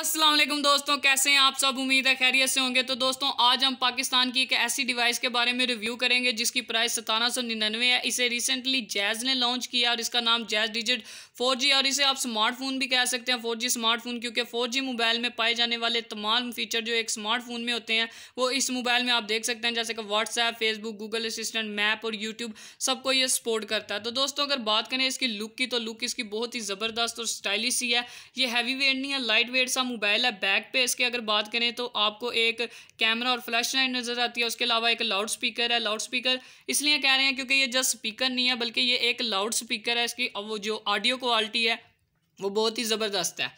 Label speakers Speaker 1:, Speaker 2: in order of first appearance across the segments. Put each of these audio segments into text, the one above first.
Speaker 1: अस्सलाम वालेकुम दोस्तों कैसे हैं आप सब उम्मीद है खैरियत से होंगे तो दोस्तों आज हम पाकिस्तान की एक ऐसी डिवाइस के बारे में रिव्यू करेंगे जिसकी प्राइस सतारह सौ निन्यानवे है इसे रिसेंटली जैज़ ने लॉन्च किया और इसका नाम जैज़ डिजिट 4G और इसे आप स्मार्टफोन भी कह सकते हैं 4G स्मार्टफोन क्योंकि 4G मोबाइल में पाए जाने वाले तमाम फीचर जो एक स्मार्टफोन में होते हैं वो इस मोबाइल में आप देख सकते हैं जैसे कि WhatsApp Facebook Google assistant map और यूट्यूब सबको ये सपोर्ट करता है तो दोस्तों अगर बात करें इसकी लुक की तो लुक इसकी बहुत ही ज़बरदस्त और स्टाइलिश ही है ये हैवी वेट नहीं है लाइट वेट सा मोबाइल है बैक पे इसके अगर बात करें तो आपको एक कैमरा और फ्लैश लाइट नज़र आती है उसके अलावा एक लाउड स्पीकर है लाउड स्पीकर इसलिए कह रहे हैं क्योंकि ये जस्ट स्पीकर नहीं है बल्कि ये एक लाउड स्पीकर है इसकी वो जो ऑडियो क्वालिटी है वो बहुत ही ज़बरदस्त है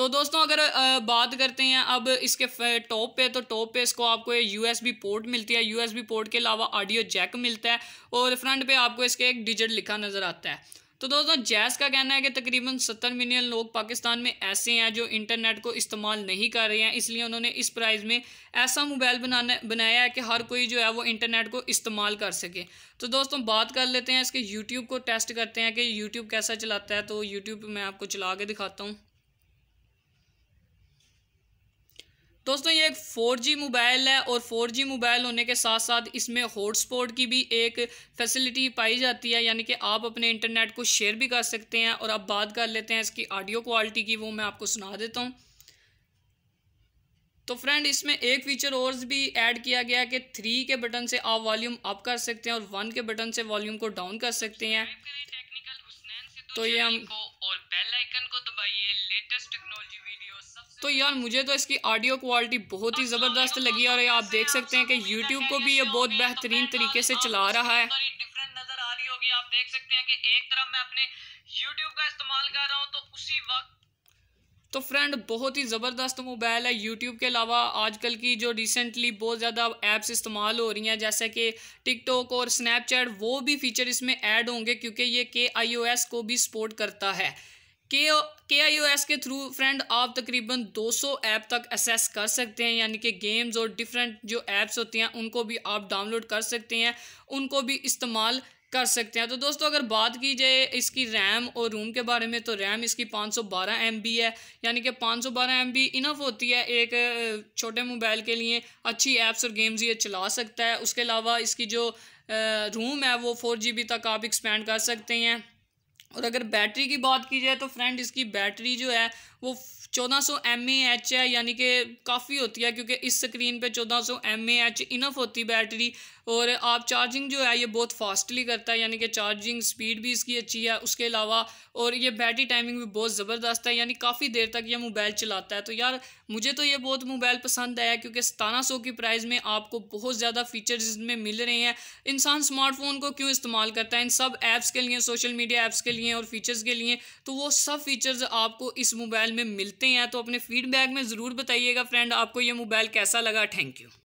Speaker 1: तो दोस्तों अगर बात करते हैं अब इसके टॉप पे तो टॉप पे इसको आपको यूएसबी पोर्ट मिलती है बी पोर्ट के अलावा ऑडियो जैक मिलता है और फ्रंट पे आपको इसके एक डिजिट लिखा नज़र आता है तो दोस्तों जैस का कहना है कि तकरीबन सत्तर मिलियन लोग पाकिस्तान में ऐसे हैं जो इंटरनेट को इस्तेमाल नहीं कर रहे हैं इसलिए उन्होंने इस प्राइज़ में ऐसा मोबाइल बनाना बनाया है कि हर कोई जो है वो इंटरनेट को इस्तेमाल कर सके तो दोस्तों बात कर लेते हैं इसके यूट्यूब को टेस्ट करते हैं कि यूट्यूब कैसा चलाता है तो यूट्यूब मैं आपको चला के दिखाता हूँ दोस्तों ये एक 4G मोबाइल है और 4G मोबाइल होने के साथ साथ इसमें हॉटस्पॉट की भी एक फैसिलिटी पाई जाती है यानी कि आप अपने इंटरनेट को शेयर भी कर सकते हैं और अब बात कर लेते हैं इसकी ऑडियो क्वालिटी की वो मैं आपको सुना देता हूँ तो फ्रेंड इसमें एक फीचर और भी ऐड किया गया कि थ्री के बटन से आप वॉल्यूम अप कर सकते हैं और वन के बटन से वॉल्यूम को डाउन कर सकते हैं तो ये हम तो यार मुझे तो इसकी ऑडियो क्वालिटी बहुत ही ज़बरदस्त लगी और आप देख सकते हैं कि यूट्यूब को भी ये बहुत बेहतरीन तरीके से चला रहा है डिफरेंट नज़र आ रही होगी आप देख सकते हैं कि एक तरफ मैं अपने का इस्तेमाल कर रहा हूँ तो उसी वक्त तो फ्रेंड बहुत ही ज़बरदस्त मोबाइल है यूट्यूब के अलावा आजकल की जो रिसेंटली बहुत ज़्यादा ऐप्स इस्तेमाल हो रही हैं जैसे कि टिकटॉक और स्नैपचैट वो भी फीचर इसमें ऐड होंगे क्योंकि ये के आई को भी सपोर्ट करता है के के आई ओ एस के थ्रू फ्रेंड आप तकरीबन 200 ऐप तक एक्सेस कर सकते हैं यानी कि गेम्स और डिफरेंट जो ऐप्स होती हैं उनको भी आप डाउनलोड कर सकते हैं उनको भी इस्तेमाल कर सकते हैं तो दोस्तों अगर बात की जाए इसकी रैम और रूम के बारे में तो रैम इसकी 512 सौ है यानी कि 512 सौ इनफ होती है एक छोटे मोबाइल के लिए अच्छी ऐप्स और गेम्स ये चला सकता है उसके अलावा इसकी जो रूम है वो फोर जी बी तक आप एक्सपेंड कर सकते हैं और अगर बैटरी की बात की जाए तो फ्रेंड इसकी बैटरी जो है वो 1400 सौ है यानी कि काफ़ी होती है क्योंकि इस स्क्रीन पे 1400 सौ इनफ होती बैटरी और आप चार्जिंग जो है ये बहुत फास्टली करता है यानी कि चार्जिंग स्पीड भी इसकी अच्छी है उसके अलावा और ये बैटरी टाइमिंग भी बहुत ज़बरदस्त है यानी काफ़ी देर तक ये मोबाइल चलाता है तो यार मुझे तो ये बहुत मोबाइल पसंद आया क्योंकि सतारह सौ की प्राइस में आपको बहुत ज़्यादा फीचर्स इसमें मिल रहे हैं इंसान स्मार्टफोन को क्यों इस्तेमाल करता है इन सब ऐप्स के लिए सोशल मीडिया ऐप्स के लिए लिए और फीचर्स के लिए तो वो सब फीचर्स आपको इस मोबाइल में मिलते हैं तो अपने फीडबैक में ज़रूर बताइएगा फ्रेंड आपको ये मोबाइल कैसा लगा थैंक यू